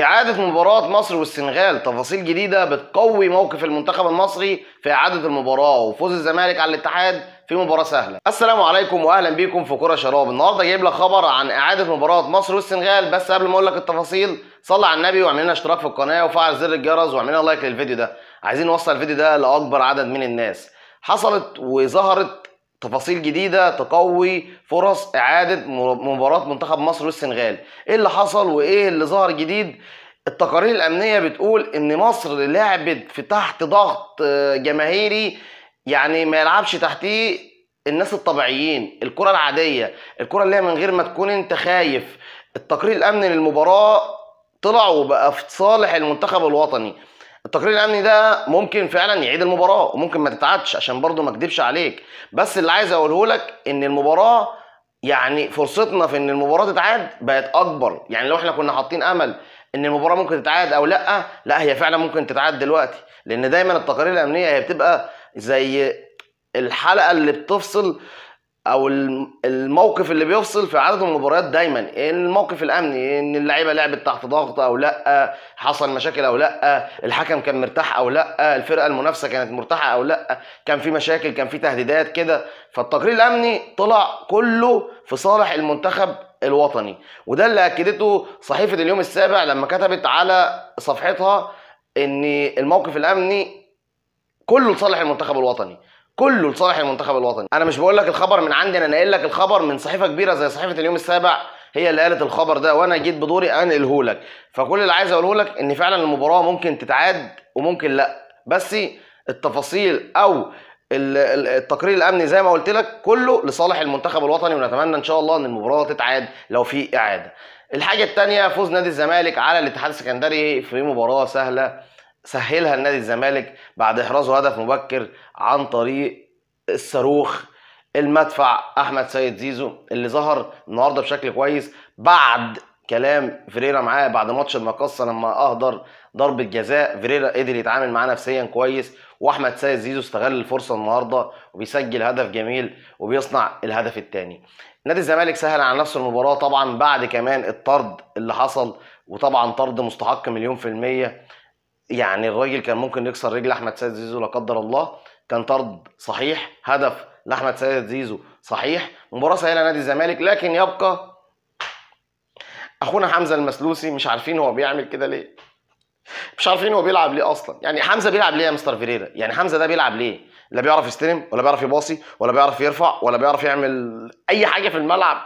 إعادة مباراة مصر والسنغال تفاصيل جديدة بتقوي موقف المنتخب المصري في إعادة المباراة وفوز الزمالك على الاتحاد في مباراة سهلة. السلام عليكم وأهلا بيكم في كرة شراب، النهارده جايب لك خبر عن إعادة مباراة مصر والسنغال بس قبل ما أقول لك التفاصيل صلي على النبي واعمل لنا اشتراك في القناة وفعل زر الجرس واعمل لنا لايك للفيديو ده، عايزين نوصل الفيديو ده لأكبر عدد من الناس. حصلت وظهرت تفاصيل جديده تقوي فرص اعاده مباراه منتخب مصر والسنغال ايه اللي حصل وايه اللي ظهر جديد التقارير الامنيه بتقول ان مصر لعبت في تحت ضغط آه، جماهيري يعني ما يلعبش تحتيه الناس الطبيعيين الكره العاديه الكره اللي هي من غير ما تكون انت خايف التقرير الامني للمباراه طلع وبقى في صالح المنتخب الوطني التقرير الامني ده ممكن فعلا يعيد المباراه وممكن ما تتعادش عشان برضه ما اكدبش عليك بس اللي عايز اقوله لك ان المباراه يعني فرصتنا في ان المباراه تتعاد بقت اكبر يعني لو احنا كنا حاطين امل ان المباراه ممكن تتعاد او لا لا هي فعلا ممكن تتعاد دلوقتي لان دايما التقارير الامنيه هي بتبقى زي الحلقه اللي بتفصل او الموقف اللي بيفصل في عدد المباريات دايما الموقف الامني ان اللعيبه لعبت تحت ضغط او لا حصل مشاكل او لا الحكم كان مرتاح او لا الفرقه المنافسه كانت مرتاحه او لا كان في مشاكل كان في تهديدات كده فالتقرير الامني طلع كله في صالح المنتخب الوطني وده اللي اكدته صحيفه اليوم السابع لما كتبت على صفحتها ان الموقف الامني كله لصالح المنتخب الوطني كله لصالح المنتخب الوطني انا مش بقول لك الخبر من عندي انا ناقل لك الخبر من صحيفه كبيره زي صحيفه اليوم السابع هي اللي قالت الخبر ده وانا جيت بدوري انقله لك فكل اللي عايز اقوله لك ان فعلا المباراه ممكن تتعاد وممكن لا بس التفاصيل او التقرير الامني زي ما قلت لك كله لصالح المنتخب الوطني ونتمنى ان شاء الله ان المباراه تتعاد لو في اعاده الحاجه الثانيه فوز نادي الزمالك على الاتحاد السكندري في مباراه سهله سهلها النادي الزمالك بعد إحرازه هدف مبكر عن طريق الصاروخ المدفع أحمد سيد زيزو اللي ظهر النهارده بشكل كويس بعد كلام فيريرا معاه بعد ماتش المقصة لما أهدر ضربة جزاء فيريرا قدر يتعامل معاه نفسيا كويس واحمد سيد زيزو استغل الفرصه النهارده وبيسجل هدف جميل وبيصنع الهدف الثاني نادي الزمالك سهل على نفسه المباراه طبعا بعد كمان الطرد اللي حصل وطبعا طرد مستحق مليون في الميه يعني الراجل كان ممكن يكسر رجل احمد سيد زيزو لا قدر الله كان طرد صحيح هدف لاحمد سيد زيزو صحيح مباراه سهله نادي الزمالك لكن يبقى اخونا حمزه المسلوسي مش عارفين هو بيعمل كده ليه مش عارفين هو بيلعب ليه اصلا يعني حمزه بيلعب ليه يا مستر فيريرا يعني حمزه ده بيلعب ليه لا بيعرف يستلم ولا بيعرف يباصي ولا بيعرف يرفع ولا بيعرف يعمل اي حاجه في الملعب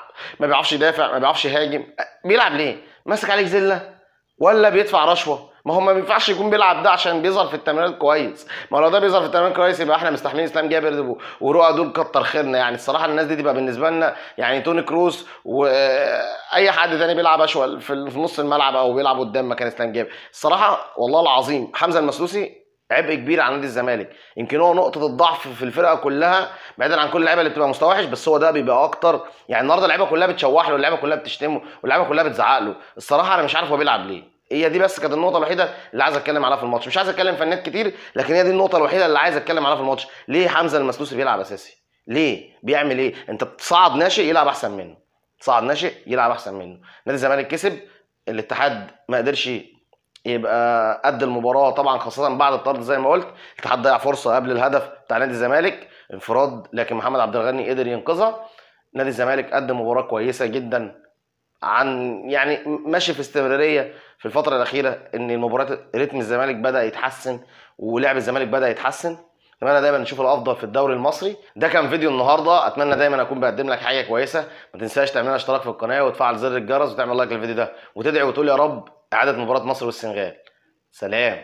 ما بيعرفش يدافع ما بيعرفش يهاجم بيلعب ليه ماسك عليك زله ولا بيدفع رشوه ما هو ما ينفعش يكون بيلعب ده عشان بيظهر في التمرين كويس ما لو ده بيظهر في التمرين كويس يبقى احنا مستحملين اسلام جابر ورؤى دول كتر خيرنا يعني الصراحه الناس دي تبقى بالنسبه لنا يعني توني كروس واي حد تاني بيلعب اشول في نص الملعب او بيلعب قدام مكان اسلام جابر الصراحه والله العظيم حمزه المسلوسي عبء كبير على نادي الزمالك يمكن هو نقطه الضعف في الفرقه كلها بعيدا عن كل اللعيبه اللي بتبقى مستوى وحش بس هو ده بيبقى اكتر يعني النهارده اللعيبه كلها بتشوح له واللعيبه كلها بتشتمه واللعيبه كلها بتزعق له الصراحه انا مش عارف هو بيلعب ليه هي دي بس كانت النقطه الوحيده اللي عايز اتكلم عليها في الماتش مش عايز اتكلم فنيات كتير لكن هي دي النقطه الوحيده اللي عايز اتكلم عليها في الماتش ليه حمزه المسلوسي بيلعب اساسي ليه بيعمل ايه انت بتصعد ناشئ يلعب احسن منه تصعد ناشئ يلعب احسن منه نادي الزمالك كسب الاتحاد ما قدرش يبقى قد المباراه طبعا خاصه بعد الطرد زي ما قلت الاتحاد ضيع فرصه قبل الهدف بتاع نادي الزمالك انفراد لكن محمد عبد الغني قدر ينقذها نادي الزمالك قدم مباراه كويسه جدا عن يعني ماشي في استمراريه في الفتره الاخيره ان مباريات رتم الزمالك بدا يتحسن ولعب الزمالك بدا يتحسن اتمنى دايما نشوف الافضل في الدوري المصري ده كان فيديو النهارده اتمنى دايما اكون بقدم لك حاجه كويسه ما تنساش تعمل اشتراك في القناه وتفعل زر الجرس وتعمل لايك للفيديو ده وتدعي وتقول يا رب اعاده مباراه مصر والسنغال سلام